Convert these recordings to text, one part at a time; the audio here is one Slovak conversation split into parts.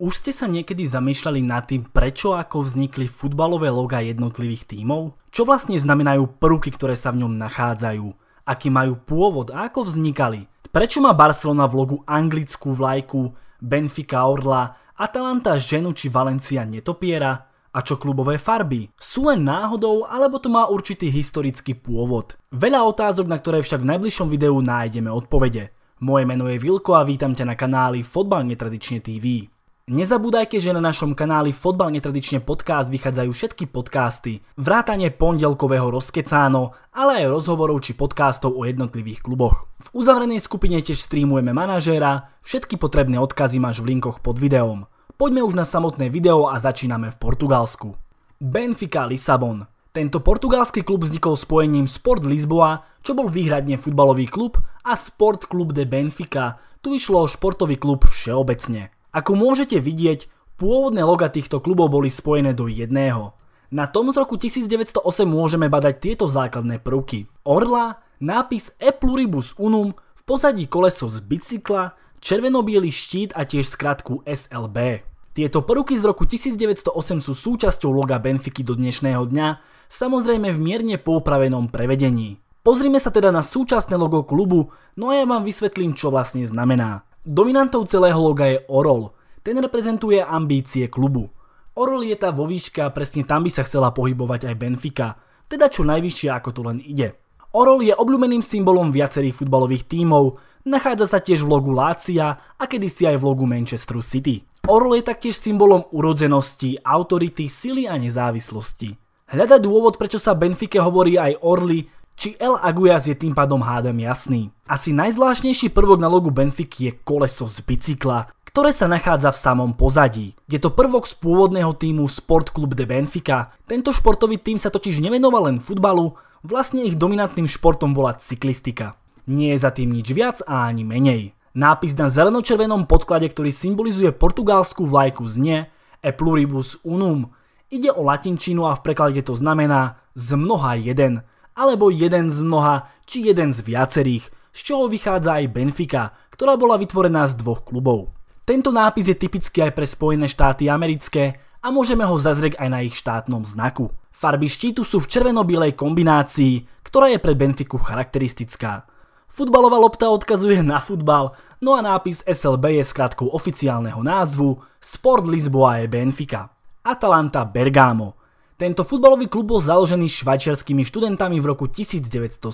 Už ste sa niekedy zamýšľali nad tým, prečo ako vznikli futbalové loga jednotlivých tímov? Čo vlastne znamenajú prvky, ktoré sa v ňom nachádzajú? Aký majú pôvod a ako vznikali? Prečo má Barcelona v logu anglickú vlajku, Benfica orla, Atalanta ženu či Valencia netopiera? A čo klubové farby? Sú len náhodou, alebo to má určitý historický pôvod? Veľa otázok, na ktoré však v najbližšom videu nájdeme odpovede. Moje meno je Vilko a vítam ťa na kanáli Fotbal netradične TV. Nezabúdajte, že na našom kanáli Fotbal netradične podcast vychádzajú všetky podcasty, vrátanie pondelkového rozkecáno, ale aj rozhovorov či podcastov o jednotlivých kluboch. V uzavrenej skupine tiež streamujeme manažéra, všetky potrebné odkazy máš v linkoch pod videom. Poďme už na samotné video a začíname v Portugalsku. Benfica Lisabon tento portugalský klub vznikol spojením Sport Lisboa, čo bol výhradne futbalový klub, a Sport Club de Benfica. Tu išlo o športový klub všeobecne. Ako môžete vidieť, pôvodné loga týchto klubov boli spojené do jedného. Na tom z roku 1908 môžeme badať tieto základné prvky. Orla, nápis E pluribus unum, v pozadí koleso z bicykla, červeno štít a tiež skratku SLB. Tieto prvky z roku 1908 sú súčasťou loga Benfiky do dnešného dňa, samozrejme v mierne poupravenom prevedení. Pozrime sa teda na súčasné logo klubu, no a ja vám vysvetlím, čo vlastne znamená. Dominantou celého loga je Orol. Ten reprezentuje ambície klubu. Orol je tá vo výška a presne tam by sa chcela pohybovať aj Benfica, teda čo najvyššie ako to len ide. Orol je obľúbeným symbolom viacerých futbalových tímov, nachádza sa tiež v logu Lácia a kedysi aj v logu Manchester City. Orol je taktiež symbolom urodzenosti, autority, sily a nezávislosti. Hľadať dôvod, prečo sa Benfike hovorí aj Orly, či El Aguias je tým pádom hádam jasný. Asi najzvláštnejší prvok na logu Benfiky je koleso z bicykla, ktoré sa nachádza v samom pozadí. Je to prvok z pôvodného týmu Sport Club de Benfica. Tento športový tým sa totiž nevenoval len futbalu, vlastne ich dominantným športom bola cyklistika. Nie je za tým nič viac a ani menej. Nápis na zelenočervenom podklade, ktorý symbolizuje portugalskú vlajku znie E pluribus unum. Ide o latinčinu a v preklade to znamená z mnoha jeden – alebo jeden z mnoha, či jeden z viacerých, z čoho vychádza aj Benfica, ktorá bola vytvorená z dvoch klubov. Tento nápis je typický aj pre Spojené štáty americké a môžeme ho zazrieť aj na ich štátnom znaku. Farby štítu sú v červeno bilej kombinácii, ktorá je pre Benfiku charakteristická. Futbalová lopta odkazuje na futbal, no a nápis SLB je skratkou oficiálneho názvu Sport Lisboa je Benfica. Atalanta Bergamo – tento futbalový klub bol založený švajčiarskými študentami v roku 1907.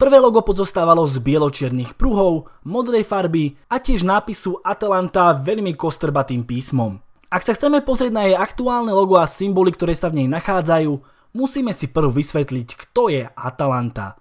Prvé logo pozostávalo z bieločiernych pruhov, modrej farby a tiež nápisu Atalanta veľmi kostrbatým písmom. Ak sa chceme pozrieť na jej aktuálne logo a symboly, ktoré sa v nej nachádzajú, musíme si prv vysvetliť, kto je Atalanta.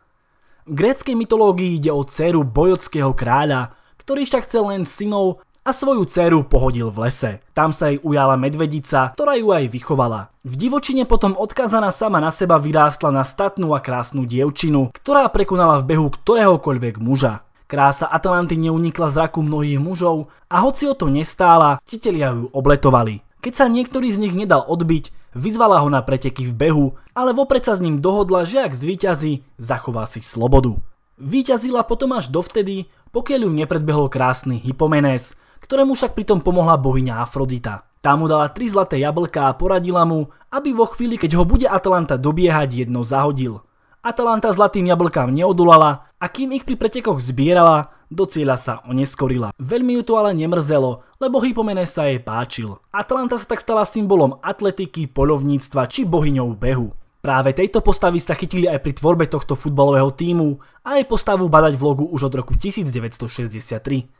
V gréckej mytológii ide o dceru bojockého kráľa, ktorý však chcel len synov a svoju dceru pohodil v lese. Tam sa jej ujala medvedica, ktorá ju aj vychovala. V divočine potom odkazaná sama na seba vyrástla na statnú a krásnu dievčinu, ktorá prekonala v behu ktoréhokoľvek muža. Krása Atalanty neunikla zraku mnohých mužov a hoci o to nestála, titelia ju obletovali. Keď sa niektorý z nich nedal odbiť, vyzvala ho na preteky v behu, ale vopred sa s ním dohodla, že ak zvíťazí, zachová si slobodu. Výťazila potom až dovtedy, pokiaľ ju nepredbehol krásny Hypomenes, ktorému však pritom pomohla bohyňa Afrodita. Tá mu dala tri zlaté jablka a poradila mu, aby vo chvíli, keď ho bude Atalanta dobiehať, jedno zahodil. Atalanta zlatým jablkám neodolala a kým ich pri pretekoch zbierala, do cieľa sa oneskorila. Veľmi ju to ale nemrzelo, lebo Hypomene sa jej páčil. Atalanta sa tak stala symbolom atletiky, polovníctva či bohyňou behu. Práve tejto postavy sa chytili aj pri tvorbe tohto futbalového týmu a aj postavu badať v logu už od roku 1963.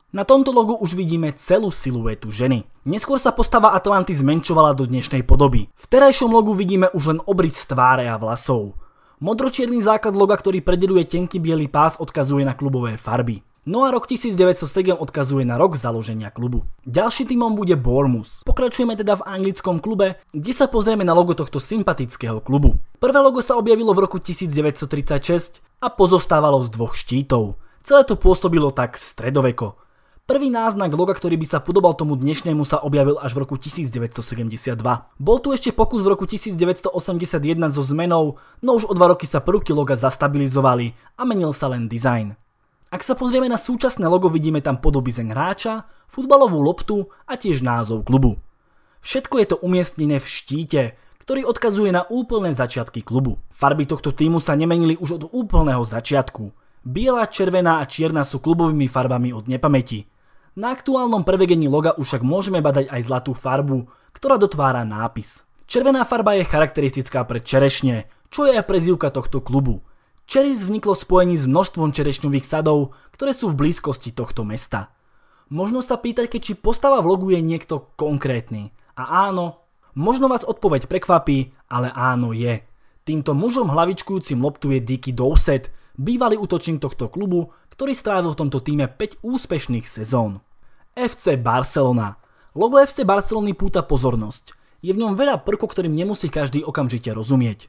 Na tomto logu už vidíme celú siluetu ženy. Neskôr sa postava Atlanty zmenšovala do dnešnej podoby. V terajšom logu vidíme už len obrys tváre a vlasov. Modročierny základ loga, ktorý predeluje tenký biely pás, odkazuje na klubové farby. No a rok 1907 odkazuje na rok založenia klubu. Ďalší týmom bude Bormus. Pokračujeme teda v anglickom klube, kde sa pozrieme na logo tohto sympatického klubu. Prvé logo sa objavilo v roku 1936 a pozostávalo z dvoch štítov. Celé to pôsobilo tak stredoveko. Prvý náznak loga, ktorý by sa podobal tomu dnešnému, sa objavil až v roku 1972. Bol tu ešte pokus v roku 1981 so zmenou, no už o dva roky sa prvky loga zastabilizovali a menil sa len dizajn. Ak sa pozrieme na súčasné logo, vidíme tam podobizeň hráča, futbalovú loptu a tiež názov klubu. Všetko je to umiestnené v štíte, ktorý odkazuje na úplné začiatky klubu. Farby tohto týmu sa nemenili už od úplného začiatku. Biela, červená a čierna sú klubovými farbami od nepamäti. Na aktuálnom prevegení loga už však môžeme badať aj zlatú farbu, ktorá dotvára nápis. Červená farba je charakteristická pre čerešne, čo je aj prezývka tohto klubu. Čeris vzniklo spojení s množstvom čerešňových sadov, ktoré sú v blízkosti tohto mesta. Možno sa pýtať, keď či postava vlogu je niekto konkrétny. A áno, možno vás odpoveď prekvapí, ale áno je. Týmto mužom hlavičkujúcim loptu je Dicky Dowsett, bývalý útočník tohto klubu, ktorý strávil v tomto týme 5 úspešných sezón. FC Barcelona Logo FC Barcelony púta pozornosť. Je v ňom veľa prvkov, ktorým nemusí každý okamžite rozumieť.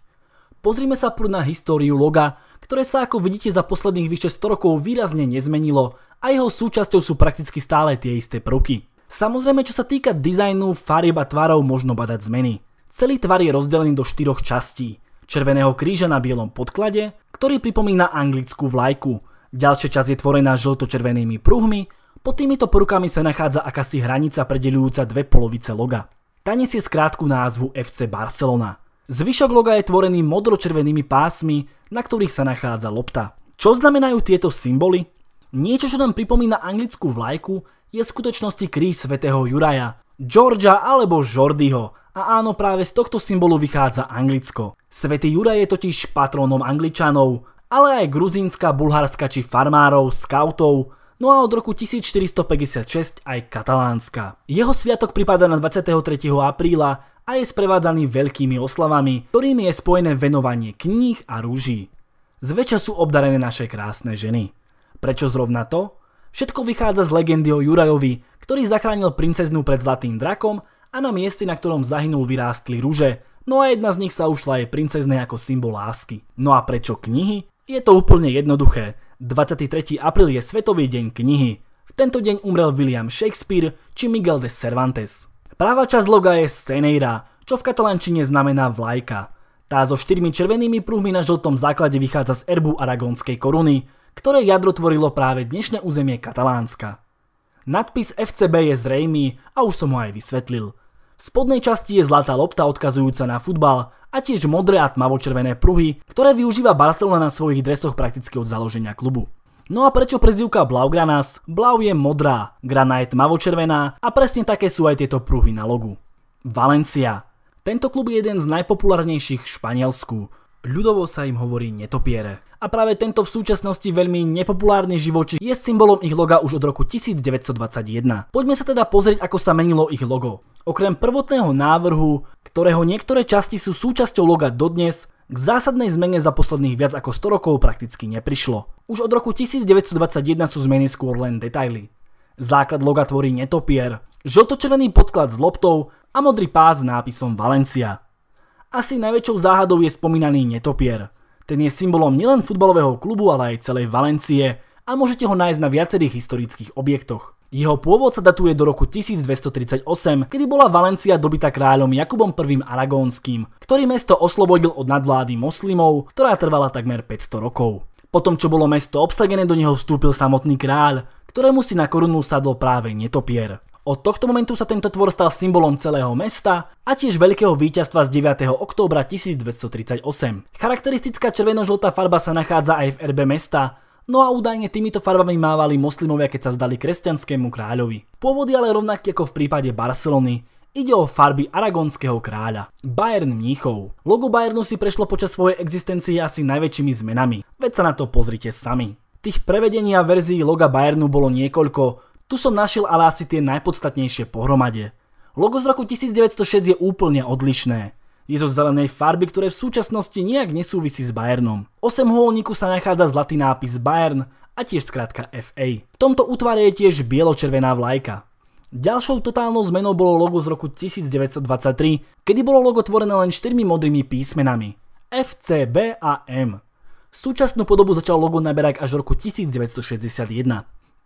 Pozrime sa prv na históriu loga, ktoré sa ako vidíte za posledných vyše 100 rokov výrazne nezmenilo a jeho súčasťou sú prakticky stále tie isté prvky. Samozrejme, čo sa týka dizajnu, farieb a tvarov možno badať zmeny. Celý tvar je rozdelený do štyroch častí. Červeného kríža na bielom podklade, ktorý pripomína anglickú vlajku. Ďalšia časť je tvorená žlto-červenými pruhmi, pod týmito porukami sa nachádza akási hranica predeľujúca dve polovice loga. Tá nesie skrátku názvu FC Barcelona. Zvyšok loga je tvorený modročervenými pásmi, na ktorých sa nachádza lopta. Čo znamenajú tieto symboly? Niečo, čo nám pripomína anglickú vlajku, je v skutočnosti kríž svätého Juraja, Georgia alebo Jordyho. A áno, práve z tohto symbolu vychádza Anglicko. Svetý Juraj je totiž patrónom Angličanov, ale aj Gruzínska, Bulharska či farmárov, skautov, no a od roku 1456 aj katalánska. Jeho sviatok pripadá na 23. apríla a je sprevádzaný veľkými oslavami, ktorými je spojené venovanie kníh a rúží. Zväčša sú obdarené naše krásne ženy. Prečo zrovna to? Všetko vychádza z legendy o Jurajovi, ktorý zachránil princeznú pred zlatým drakom a na mieste, na ktorom zahynul vyrástli rúže, no a jedna z nich sa ušla aj princeznej ako symbol lásky. No a prečo knihy? Je to úplne jednoduché. 23. apríl je Svetový deň knihy. V tento deň umrel William Shakespeare či Miguel de Cervantes. Práva časť loga je Scenera, čo v katalánčine znamená vlajka. Tá so štyrmi červenými prúhmi na žltom základe vychádza z erbu aragónskej koruny, ktoré jadro tvorilo práve dnešné územie Katalánska. Nadpis FCB je zrejmý a už som ho aj vysvetlil – v spodnej časti je zlatá lopta odkazujúca na futbal a tiež modré a tmavočervené pruhy, ktoré využíva Barcelona na svojich dresoch prakticky od založenia klubu. No a prečo prezivka Blaugranas? Blau je modrá, grana je tmavočervená a presne také sú aj tieto pruhy na logu. Valencia. Tento klub je jeden z najpopulárnejších v Španielsku. Ľudovo sa im hovorí netopiere. A práve tento v súčasnosti veľmi nepopulárny živočí je symbolom ich loga už od roku 1921. Poďme sa teda pozrieť, ako sa menilo ich logo. Okrem prvotného návrhu, ktorého niektoré časti sú súčasťou loga dodnes, k zásadnej zmene za posledných viac ako 100 rokov prakticky neprišlo. Už od roku 1921 sú zmeny skôr len detaily. Základ loga tvorí netopier, žltočervený podklad s loptou a modrý pás s nápisom Valencia. Asi najväčšou záhadou je spomínaný netopier. Ten je symbolom nielen futbalového klubu, ale aj celej Valencie a môžete ho nájsť na viacerých historických objektoch. Jeho pôvod sa datuje do roku 1238, kedy bola Valencia dobytá kráľom Jakubom I Aragónským, ktorý mesto oslobodil od nadvlády moslimov, ktorá trvala takmer 500 rokov. Potom, čo bolo mesto obsadené, do neho vstúpil samotný kráľ, ktorému si na korunu sadlo práve netopier. Od tohto momentu sa tento tvor stal symbolom celého mesta a tiež veľkého víťazstva z 9. októbra 1238. Charakteristická červeno-žltá farba sa nachádza aj v erbe mesta, no a údajne týmito farbami mávali moslimovia, keď sa vzdali kresťanskému kráľovi. Pôvody ale rovnaký ako v prípade Barcelony. Ide o farby aragonského kráľa, Bayern Mníchov. Logo Bayernu si prešlo počas svojej existencie asi najväčšími zmenami, veď sa na to pozrite sami. Tých prevedení a verzií loga Bayernu bolo niekoľko, tu som našiel ale asi tie najpodstatnejšie pohromade. Logo z roku 1906 je úplne odlišné. Je zo zelenej farby, ktoré v súčasnosti nejak nesúvisí s Bayernom. 8 holníku sa nachádza zlatý nápis Bayern a tiež skrátka FA. V tomto útvare je tiež bielo-červená vlajka. Ďalšou totálnou zmenou bolo logo z roku 1923, kedy bolo logo tvorené len štyrmi modrými písmenami FCB a M. Súčasnú podobu začal logo naberať až v roku 1961.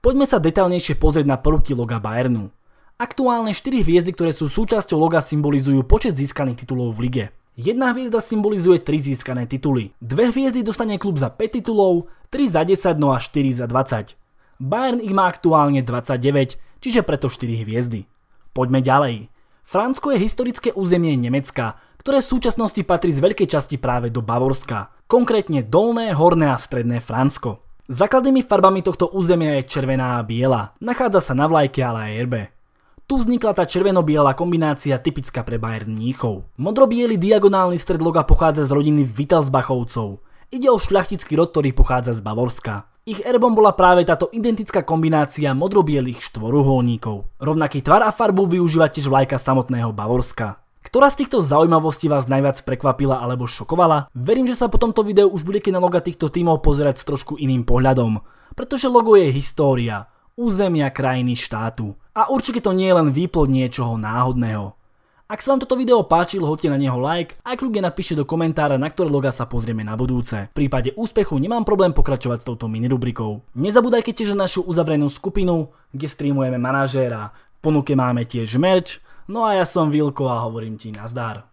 Poďme sa detailnejšie pozrieť na prvky loga Bayernu. Aktuálne 4 hviezdy, ktoré sú súčasťou loga, symbolizujú počet získaných titulov v lige. Jedna hviezda symbolizuje 3 získané tituly. Dve hviezdy dostane klub za 5 titulov, 3 za 10, no a 4 za 20. Bayern ich má aktuálne 29, čiže preto 4 hviezdy. Poďme ďalej. Fransko je historické územie Nemecka, ktoré v súčasnosti patrí z veľkej časti práve do Bavorska, konkrétne Dolné, Horné a Stredné Fransko. Základnými farbami tohto územia je červená a biela. Nachádza sa na vlajke, ale aj erbe. Tu vznikla tá červeno-biela kombinácia typická pre Bayern Mníchov. Modrobiely diagonálny stred loga pochádza z rodiny Wittelsbachovcov. Ide o šľachtický rod, ktorý pochádza z Bavorska. Ich erbom bola práve táto identická kombinácia modrobielých štvoruholníkov. Rovnaký tvar a farbu využíva tiež vlajka samotného Bavorska. Ktorá z týchto zaujímavostí vás najviac prekvapila alebo šokovala? Verím, že sa po tomto videu už budete na loga týchto tímov pozerať s trošku iným pohľadom. Pretože logo je história, územia krajiny štátu. A určite to nie je len výplod niečoho náhodného. Ak sa vám toto video páčilo, hoďte na neho like a kľudne napíšte do komentára, na ktoré loga sa pozrieme na budúce. V prípade úspechu nemám problém pokračovať s touto minirubrikou. Nezabúdajte tiež na našu uzavrenú skupinu, kde streamujeme manažéra. V ponuke máme tiež merch, No a ja som Vilko a hovorím ti nazdar.